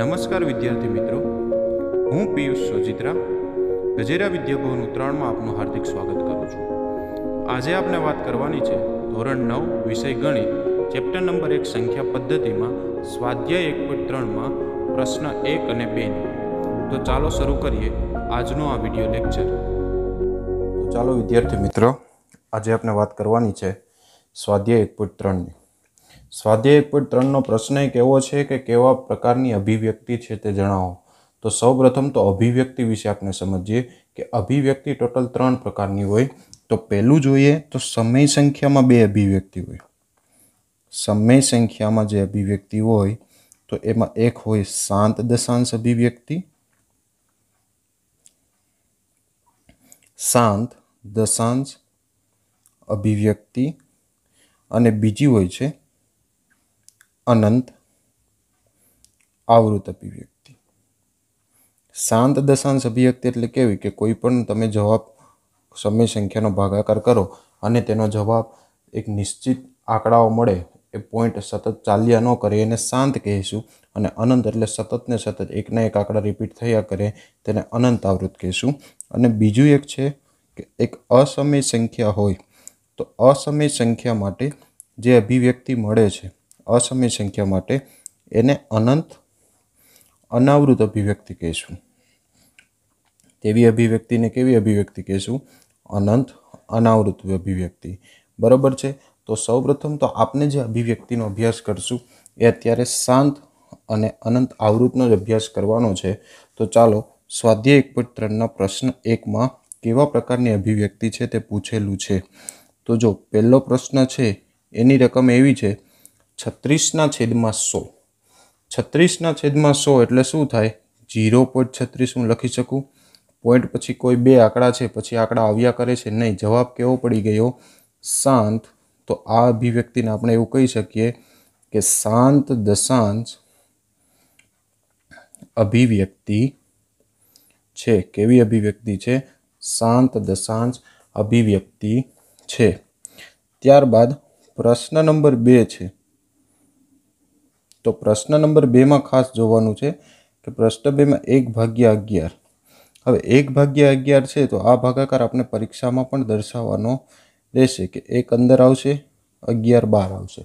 નમસ્કાર વિદ્યાર્થી મિત્રો હું પિયુષ સોજિત્રા ગજેરા વિદ્યાભવન ઉત્તરાયણમાં આપનું હાર્દિક સ્વાગત કરું છું આજે આપને વાત કરવાની છે ધોરણ નવ વિષય ગણિત ચેપ્ટર નંબર એક સંખ્યા પદ્ધતિમાં સ્વાધ્યાય એક પોઈન્ટ ત્રણમાં પ્રશ્ન એક અને બેની તો ચાલો શરૂ કરીએ આજનો આ વિડીયો લેક્ચર તો ચાલો વિદ્યાર્થી મિત્રો આજે આપણે વાત કરવાની છે સ્વાધ્યાય એક પોઈન્ટ ત્રણની સ્વાધ્યાય એક ત્રણનો પ્રશ્ન એક એવો છે કે કેવા પ્રકારની અભિવ્યક્તિ છે તે જણાવો તો સૌપ્રથમ તો અભિવ્યક્તિ વિશે આપણે સમજીએ કે અભિવ્યક્તિ ટોટલ ત્રણ પ્રકારની હોય તો પહેલું જોઈએ તો સમય સંખ્યામાં બે અભિવ્યક્તિ હોય સમય સંખ્યામાં જે અભિવ્યક્તિ હોય તો એમાં એક હોય શાંત દશાંશ અભિવ્યક્તિ શાંત દશાંશ અભિવ્યક્તિ અને બીજી હોય છે અનંત આવૃત અભિવ્યક્તિ શાંત દશાંશ અભિવ્યક્તિ એટલે કેવી કે કોઈ પણ તમે જવાબ સમય સંખ્યાનો ભાગાકાર કરો અને તેનો જવાબ એક નિશ્ચિત આંકડાઓ મળે એ પોઈન્ટ સતત ચાલ્યા ન કરે એને શાંત કહીશું અને અનંત એટલે સતત ને સતત એકના એક આંકડા રિપીટ થયા કરે તેને અનંત આવૃત કહીશું અને બીજું એક છે કે એક અસમય સંખ્યા હોય તો અસમય સંખ્યા માટે જે અભિવ્યક્તિ મળે છે અસમય સંખ્યા માટે એને અનંત અનાવૃત અભિવ્યક્તિ કહીશું તેવી અભિવ્યક્તિને કેવી અભિવ્યક્તિ કહીશું અનંત અનાવૃત અભિવ્યક્તિ બરાબર છે તો સૌપ્રથમ તો આપણે જે અભિવ્યક્તિનો અભ્યાસ કરશું એ અત્યારે શાંત અને અનંત આવૃતનો જ અભ્યાસ કરવાનો છે તો ચાલો સ્વાધ્યાય એક પોઈન્ટ ત્રણના પ્રશ્ન એકમાં કેવા પ્રકારની અભિવ્યક્તિ છે તે પૂછેલું છે તો જો પહેલો પ્રશ્ન છે એની રકમ એવી છે છત્રીસના છેદમાં સો છત્રીસના છેદમાં સો એટલે શું થાય જીરો પોઈન્ટ છત્રીસ હું લખી શકું પોઈન્ટ પછી કોઈ બે આંકડા છે પછી આંકડા આવ્યા કરે છે નહીં જવાબ કેવો પડી ગયો શાંત તો આ અભિવ્યક્તિને આપણે એવું કહી શકીએ કે શાંત દશાંશ અભિવ્યક્તિ છે કેવી અભિવ્યક્તિ છે શાંત દશાંશ અભિવ્યક્તિ છે ત્યારબાદ પ્રશ્ન નંબર બે છે તો પ્રશ્ન નંબર બેમાં ખાસ જોવાનું છે કે પ્રશ્ન બેમાં એક ભાગ્યા અગિયાર હવે એક ભાગ્યા અગિયાર છે તો આ ભાગાકાર આપણે પરીક્ષામાં પણ દર્શાવવાનો રહેશે કે એક અંદર આવશે અગિયાર બાર આવશે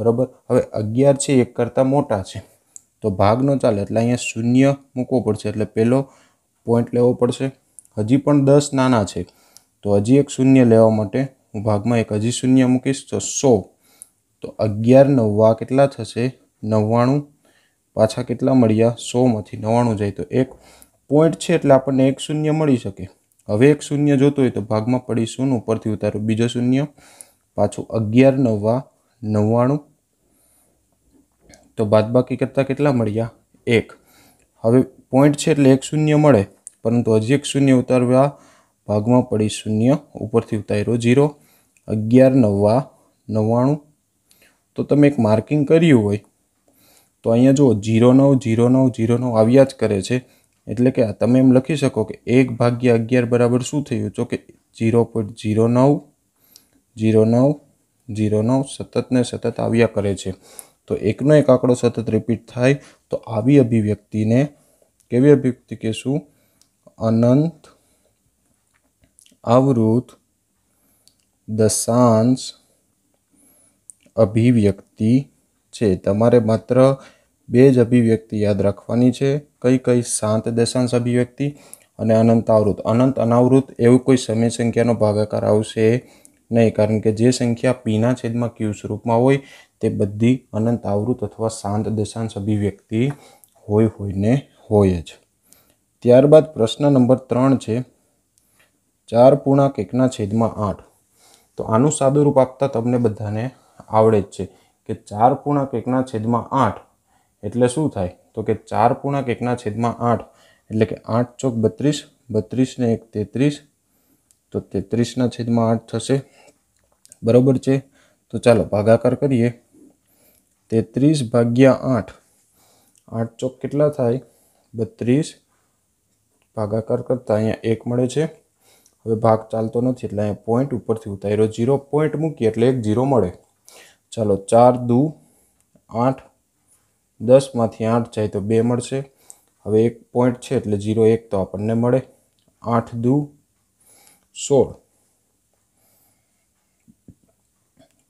બરાબર હવે અગિયાર છે એક કરતાં મોટા છે તો ભાગ ન ચાલે એટલે અહીંયા શૂન્ય મૂકવો પડશે એટલે પહેલો પોઈન્ટ લેવો પડશે હજી પણ દસ નાના છે તો હજી એક શૂન્ય લેવા માટે હું ભાગમાં એક હજી શૂન્ય મૂકીશ તો સો તો અગિયાર નવા કેટલા થશે નવ્વાણું પાછા કેટલા મળ્યા સોમાંથી નવ્વાણું જાય તો એક પોઈન્ટ છે એટલે આપણને એક શૂન્ય મળી શકે હવે એક શૂન્ય જોતો હોય તો ભાગમાં પડી શૂન ઉપરથી ઉતારો બીજો શૂન્ય પાછું અગિયાર નવ્વા નવ્વાણું તો બાદબાકી કરતાં કેટલા મળ્યા એક હવે પોઈન્ટ છે એટલે એક શૂન્ય મળે પરંતુ હજી એક શૂન્ય ઉતારવા ભાગમાં પડી શૂન્ય ઉપરથી ઉતાર્યો જીરો અગિયાર નવ્વા નવ્વાણું તો તમે એક માર્કિંગ કર્યું હોય તો અહીંયા જો જીરો નવ જીરો નવ જીરો નવ આવ્યા જ કરે છે એટલે કે તમે એમ લખી શકો કે એક ભાગ્યા અગિયાર બરાબર શું થયું તો કે જીરો પોઈન્ટ જીરો નવ જીરો નવ જીરો નવ સતત ને સતત આવ્યા કરે છે તો એકનો એક આંકડો સતત રિપીટ થાય તો આવી અભિવ્યક્તિને કેવી અભિવ્યક્તિ કહેશું અનંત આવૃત દશાંશ અભિવ્યક્તિ છે તમારે માત્ર બે જ અભિવ્યક્તિ યાદ રાખવાની છે કઈ કઈ શાંત દશાંશ અભિવ્યક્તિ અને અનંત આવૃત અનંત અનાવૃત એવું કોઈ સમય સંખ્યાનો ભાગાકાર આવશે નહીં કારણ કે જે સંખ્યા પીના છેદમાં ક્યુ સ્વરૂપમાં હોય તે બધી અનંત આવૃત અથવા શાંત દશાંશ અભિવ્યક્તિ હોય હોયને હોય જ ત્યારબાદ પ્રશ્ન નંબર ત્રણ છે ચાર પૂર્ણાંક એકના છેદમાં આઠ તો આનું સાદું રૂપ આપતા તમને બધાને આવડે જ છે કે ચાર પૂર્ણાંક એકના છેદમાં આઠ એટલે શું થાય તો કે ચાર પૂર્ણાંક એકના છેદમાં આઠ એટલે કે આઠ ચોક બત્રીસ બત્રીસને એક તેત્રીસ તો તેત્રીસના છેદમાં આઠ થશે બરાબર છે તો ચાલો ભાગાકાર કરીએ તેત્રીસ ભાગ્યા આઠ આઠ ચોક કેટલા થાય બત્રીસ ભાગાકાર કરતાં અહીંયા એક મળે છે હવે ભાગ ચાલતો નથી એટલે અહીંયા પોઈન્ટ ઉપરથી ઉતાર્યો ઝીરો પોઈન્ટ મૂકીએ એટલે એક ઝીરો મળે ચાલો ચાર દૂ આઠ દસમાંથી આઠ જાય તો બે મળશે હવે એક પોઈન્ટ છે એટલે ઝીરો એક તો આપણને મળે આઠ દુ સોળ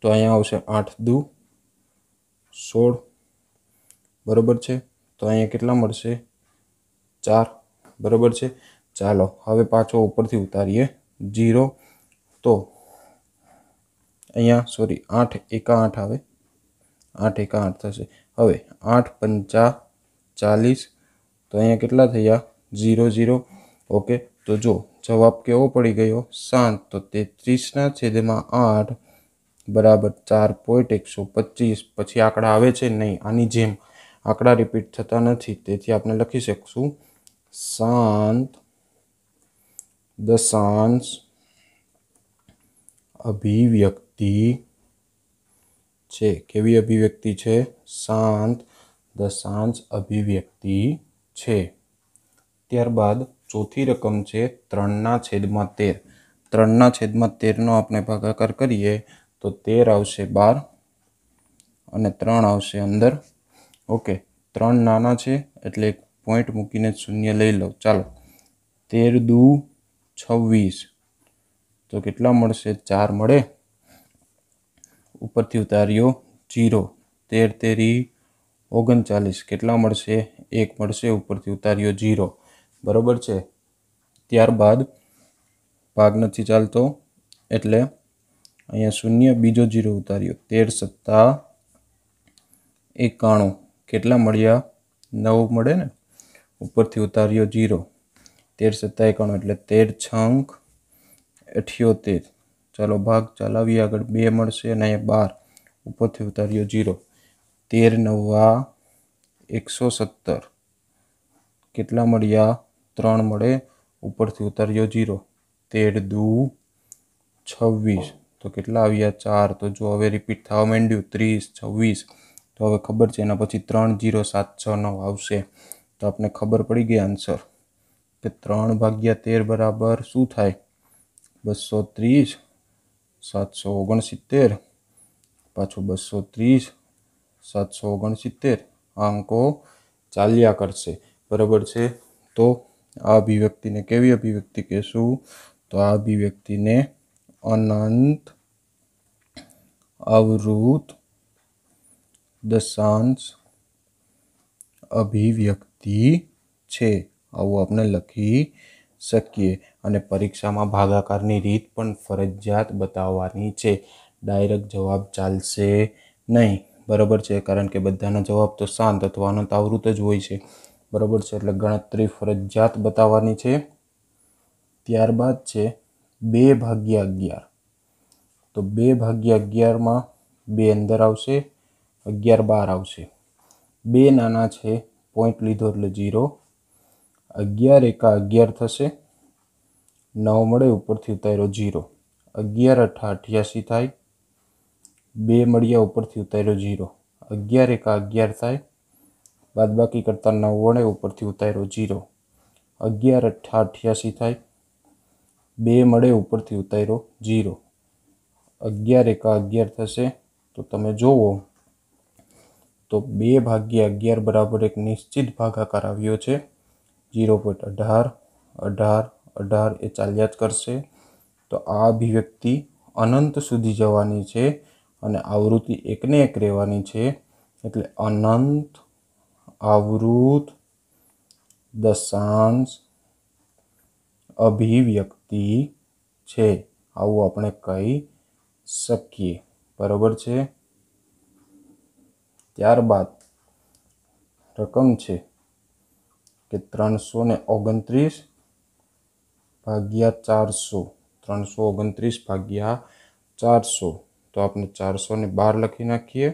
તો અહીંયા આવશે આઠ દુ સોળ બરોબર છે તો અહીંયા કેટલા મળશે ચાર બરાબર છે ચાલો હવે પાછો ઉપરથી ઉતારીએ જીરો તો અહીંયા સોરી આઠ એકા આઠ આવે આઠ એકા આઠ થશે હવે આઠ પંચા ચાલીસ તો અહીંયા કેટલા થયા ઝીરો ઝીરો ઓકે તો જો જવાબ કેવો પડી ગયો સાત તો તેત્રીસના છેદમાં આઠ બરાબર ચાર પોઈન્ટ એકસો પચીસ પછી આંકડા આવે છે નહીં આની જેમ આંકડા રિપીટ થતા નથી તેથી આપણે લખી શકશું શાંત દશાંશ અભિવ્યક્ત અભિવ્યક્તિ છે કેવી અભિવ્યક્તિ છે શાંત ધ દશાંશ અભિવ્યક્તિ છે ત્યારબાદ ચોથી રકમ છે ત્રણના છેદમાં તેર ત્રણના છેદમાં તેરનો આપણે ભાગાકાર કરીએ તો તેર આવશે બાર અને ત્રણ આવશે અંદર ઓકે ત્રણ નાના છે એટલે એક પોઈન્ટ મૂકીને શૂન્ય લઈ લઉં ચાલો તેર દુ છવ્વીસ તો કેટલા મળશે ચાર મળે ઉપરથી ઉતાર્યો જીરો તેર તેરી ઓગણચાલીસ કેટલા મળશે એક મળશે ઉપરથી ઉતાર્યો જીરો બરાબર છે ત્યારબાદ ભાગ નથી ચાલતો એટલે અહીંયા શૂન્ય બીજો જીરો ઉતાર્યો તેર સત્તા એકાણું કેટલા મળ્યા નવ મળે ને ઉપરથી ઉતાર્યો જીરો તેર સત્તા એકાણું એટલે તેર છંક અઠ્યોતેર ચાલો ભાગ ચલાવીએ આગળ બે મળશે અને અહીંયા બાર ઉપરથી ઉતાર્યો જીરો તેર નવા એકસો સત્તર કેટલા મળ્યા ત્રણ મળે ઉપરથી ઉતાર્યો જીરો તેર દુ છવ્વીસ તો કેટલા આવ્યા ચાર તો જો હવે રિપીટ થવા માંડ્યું ત્રીસ છવ્વીસ તો હવે ખબર છે એના પછી ત્રણ જીરો સાત છ નવ આવશે તો આપણે ખબર પડી ગઈ આન્સર કે ત્રણ ભાગ્યા તેર બરાબર શું થાય બસો ત્રીસ સાતસો ઓગણસિત્તેર પાછું બસો ત્રીસ સાતસો ઓગણસિત્તેર આ અંકો ચાલ્યા કરશે બરાબર છે તો આ અભિવ્યક્તિને કેવી અભિવ્યક્તિ કહેશું તો આ અભિવ્યક્તિને અનંત અવૃત દશાંશ અભિવ્યક્તિ છે આવું આપણે લખી શકીએ અને પરીક્ષામાં ભાગાકારની રીત પણ ફરજિયાત બતાવવાની છે ડાયરેક્ટ જવાબ ચાલશે નહીં બરાબર છે કારણ કે બધાનો જવાબ તો શાંત અથવા અનંત આવૃત જ હોય છે બરાબર છે એટલે ગણતરી ફરજિયાત બતાવવાની છે ત્યારબાદ છે બે ભાગ્યા અગિયાર તો બે ભાગ્યા અગિયારમાં બે અંદર આવશે અગિયાર બાર આવશે બે નાના છે પોઈન્ટ લીધો એટલે ઝીરો અગિયાર એકા અગિયાર થશે નવ મળે ઉપરથી ઉતાર્યો જીરો અગિયાર અઠા અઠ્યાસી થાય બે મળ્યા ઉપરથી ઉતાર્યો ઝીરો અગિયાર એકા અગિયાર થાય બાદબાકી કરતાં નવ વડે ઉપરથી ઉતાર્યો ઝીરો અગિયાર અઠા અઠ્યાસી થાય બે મળે ઉપરથી ઉતાર્યો જીરો અગિયાર એકા અગિયાર થશે તો તમે જોવો તો બે ભાગ્યા અગિયાર બરાબર એક નિશ્ચિત ભાગાકાર આવ્યો છે જીરો પોઈન્ટ અઢાર અઢાર અઢાર એ ચાલ્યા જ કરશે તો આ અભિવ્યક્તિ અનંત સુધી જવાની છે અને આવૃત્તિ એકને એક રહેવાની છે એટલે અનંત આવૃત દશાંશ અભિવ્યક્તિ છે આવું આપણે કહી શકીએ બરાબર છે ત્યારબાદ રકમ છે કે ત્રણસો ને ઓગણત્રીસ ભાગ્યા ચારસો ત્રણસો ઓગણત્રીસ ભાગ્યા ચારસો તો આપણે ચારસો ને બાર લખી નાખીએ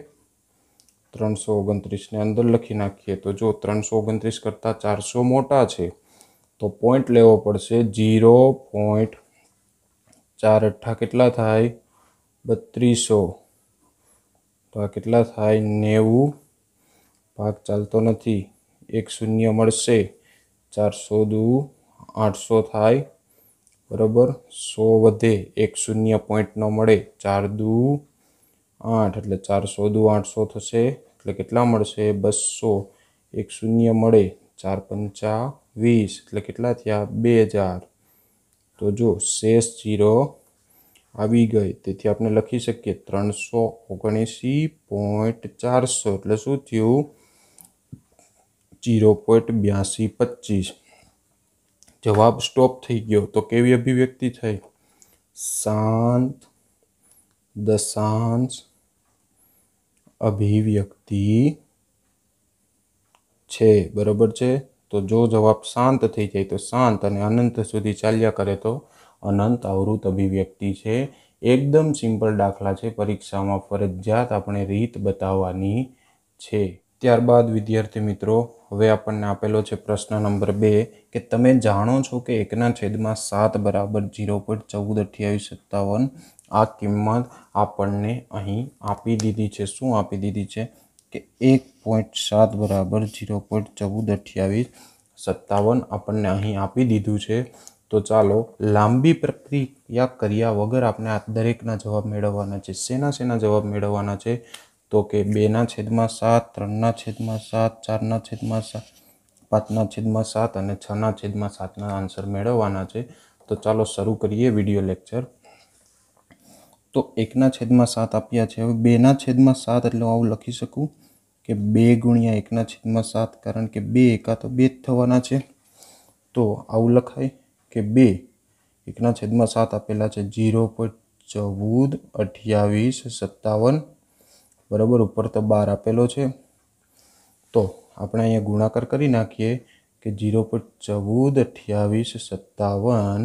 ત્રણસો ઓગણત્રીસને અંદર લખી નાખીએ તો જો ત્રણસો ઓગણત્રીસ કરતાં ચારસો મોટા છે તો પોઈન્ટ લેવો પડશે જીરો પોઈન્ટ ચાર અઠ્ઠા કેટલા થાય બત્રીસો તો આ કેટલા થાય નેવું ભાગ ચાલતો નથી એક શૂન્ય મળશે ચારસો દુ આઠસો થાય બરાબર સો વધે એક શૂન્ય પોઈન્ટ ન મળે ચાર દુ આઠ એટલે ચારસો દુ આઠસો થશે એટલે કેટલા મળશે બસો એક શૂન્ય મળે ચાર પંચા વીસ એટલે કેટલા થયા બે હજાર તો જો શેષ જીરો આવી ગઈ તેથી આપણે લખી શકીએ ત્રણસો ઓગણએંસી પોઈન્ટ ચારસો એટલે શું થયું જીરો પોઈન્ટ બ્યાસી પચીસ જવાબ સ્ટોપ થઈ ગયો તો કેવી અભિવ્યક્તિ થઈ શાંત દશાંશ અભિવ્યક્તિ છે બરાબર છે તો જો જવાબ શાંત થઈ જાય તો શાંત અને અનંત સુધી ચાલ્યા કરે તો અનંત આવૃત અભિવ્યક્તિ છે એકદમ સિમ્પલ દાખલા છે પરીક્ષામાં ફરજિયાત આપણે રીત બતાવવાની છે ત્યારબાદ વિદ્યાર્થી મિત્રો હવે આપણને આપેલો છે પ્રશ્ન નંબર બે કે તમે જાણો છો કે એકના છેદમાં સાત બરાબર જીરો પોઈન્ટ ચૌદ અઠ્યાવીસ સત્તાવન આ કિંમત આપણને અહીં આપી દીધી છે શું આપી દીધી છે કે એક પોઈન્ટ સાત બરાબર ઝીરો પોઈન્ટ ચૌદ અઠ્યાવીસ સત્તાવન આપણને અહીં આપી દીધું છે તો ચાલો લાંબી પ્રક્રિયા કર્યા વગર આપણે આ દરેકના જવાબ મેળવવાના છે શેના શેના જવાબ મેળવવાના છે તો કે બેના છેદમાં સાત ત્રણના છેદમાં સાત ચારના છેદમાં સાત પાંચના છેદમાં સાત અને છના છેદમાં સાતના આન્સર મેળવવાના છે તો ચાલો શરૂ કરીએ વિડીયો લેક્ચર તો એકના છેદમાં સાત આપ્યા છે હવે બેના છેદમાં સાત એટલે હું આવું લખી શકું કે બે ગુણ્યા એકના છેદમાં સાત કારણ કે બે એકા તો બે જ થવાના છે તો આવું લખાય કે બે એકના છેદમાં સાત આપેલા છે ઝીરો પોઈન્ટ ચૌદ અઠ્યાવીસ સત્તાવન બરાબર ઉપર તો બાર આપેલો છે તો આપણે અહીંયા ગુણાકાર કરી નાખીએ કે જીરો પોઈન્ટ ચૌદ અઠ્યાવીસ સત્તાવન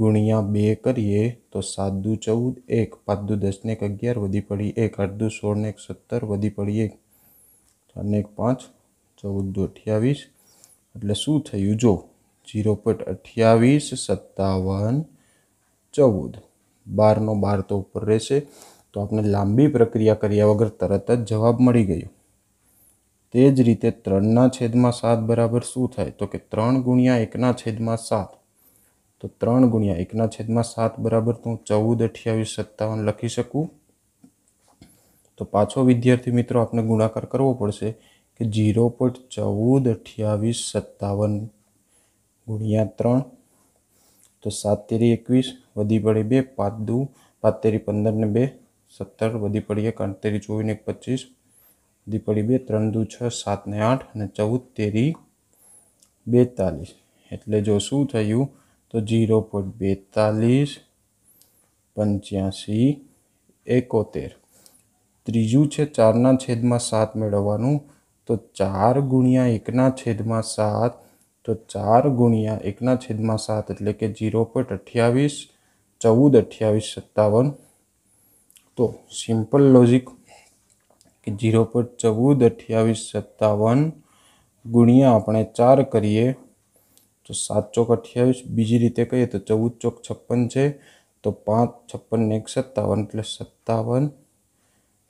ગુણ્યા બે કરીએ તો સાત દુ ચૌદ એક પાંચ દુ દસ ને એક અગિયાર વધી પડી એક આઠ દુ સોળ ને એક સત્તર વધી પડી એક ચાર ને એક પાંચ ચૌદ દુ અઠ્યાવીસ એટલે શું થયું જો જીરો પોઈન્ટ અઠ્યાવીસ સત્તાવન ચૌદ બારનો બાર તો ઉપર રહેશે તો આપણે લાંબી પ્રક્રિયા કર્યા વગર તરત જ જવાબ મળી ગયો તે જ રીતે ત્રણના છેદમાં સાત બરાબર શું થાય તો કે ત્રણ ગુણ્યા એકના છેદમાં સાત તો ત્રણ ગુણ્યા એકના છેદમાં સાત બરાબર તો હું ચૌદ અઠ્યાવીસ સત્તાવન લખી શકું તો પાછો વિદ્યાર્થી મિત્રો આપણે ગુણાકાર કરવો પડશે કે જીરો પોઈન્ટ ચૌદ અઠ્યાવીસ સત્તાવન ગુણ્યા ત્રણ તો સાત તેરી એકવીસ વધી પડે બે પાંચ દુ પાંચ તેરી પંદર ને બે સત્તર વધી પડી એક તેરી ચોવીસ એક પચીસ વધી પડી બે ત્રણ દુ છ સાત ને આઠ અને ચૌદ તેરી બેતાલીસ એટલે જો શું થયું તો જીરો પોઈન્ટ બેતાલીસ પંચ્યાસી એકોતેર ત્રીજું છે ચારના છેદમાં સાત મેળવવાનું તો ચાર ગુણ્યા એકના છેદમાં સાત તો ચાર ગુણ્યા એકના છેદમાં સાત એટલે કે જીરો પોઈન્ટ અઠ્યાવીસ ચૌદ અઠ્યાવીસ સત્તાવન તો સિમ્પલ લોજિક કે જીરો પોઈન્ટ ચૌદ અઠ્યાવીસ સત્તાવન ગુણ્યા આપણે ચાર કરીએ તો સાત ચોક અઠ્યાવીસ બીજી રીતે કહીએ તો ચૌદ ચોક છપ્પન છે તો પાંચ છપ્પન એક સત્તાવન એટલે સત્તાવન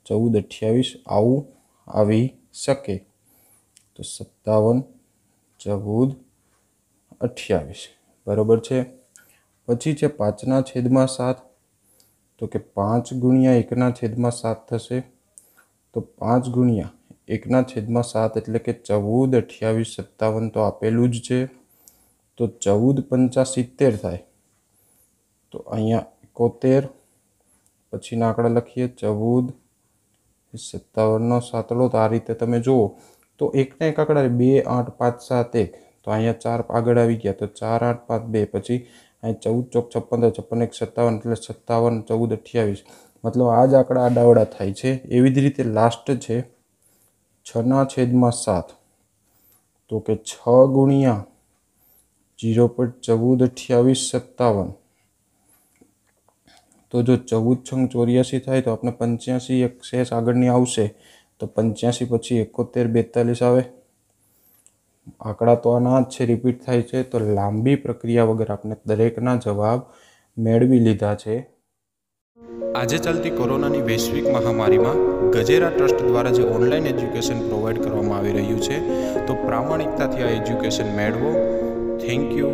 ચૌદ અઠ્યાવીસ આવું આવી શકે તો સત્તાવન ચૌદ અઠ્યાવીસ બરાબર છે પછી છે પાંચના છેદમાં સાત તો કે પાંચ ગુણ્યા એકના છેદમાં સાત થશે તો પાંચ ગુણ્યા એકના છેદમાં સાત એટલે કે ચૌદ અઠ્યાવીસ સત્તાવન તો આપેલું જ છે તો ચૌદ પંચા સિત્તેર થાય તો અહીંયા એકોતેર પછીના આંકડા લખીએ ચૌદ સત્તાવનનો સાતડો તો આ રીતે તમે જુઓ તો એકના એક આંકડા બે આઠ પાંચ સાત એક તો અહીંયા ચાર આગળ આવી ગયા તો ચાર આઠ પાંચ બે પછી અહીં ચૌદ ચોક છપ્પન તો છપ્પન એક સત્તાવન એટલે સત્તાવન ચૌદ અઠ્યાવીસ મતલબ આ જ આંકડા આડાવડા થાય છે એવી જ રીતે લાસ્ટ છે છના છેદમાં સાત તો કે છ ગુણ્યા જીરો પોઈન્ટ ચૌદ અઠ્યાવીસ સત્તાવન તો જો ચૌદ છંગ ચોર્યાસી થાય તો આપણે પંચ્યાસી એક શેષ આગળની આવશે તો પંચ્યાસી પછી એકોતેર બેતાલીસ આવે આંકડા તો આના જ છે રિપીટ થાય છે તો લાંબી પ્રક્રિયા વગર આપણે દરેકના જવાબ મેળવી લીધા છે આજે ચાલતી કોરોનાની વૈશ્વિક મહામારીમાં ગજેરા ટ્રસ્ટ દ્વારા જે ઓનલાઈન એજ્યુકેશન પ્રોવાઈડ કરવામાં આવી રહ્યું છે તો પ્રામાણિકતાથી આ એજ્યુકેશન મેળવો થેન્ક યુ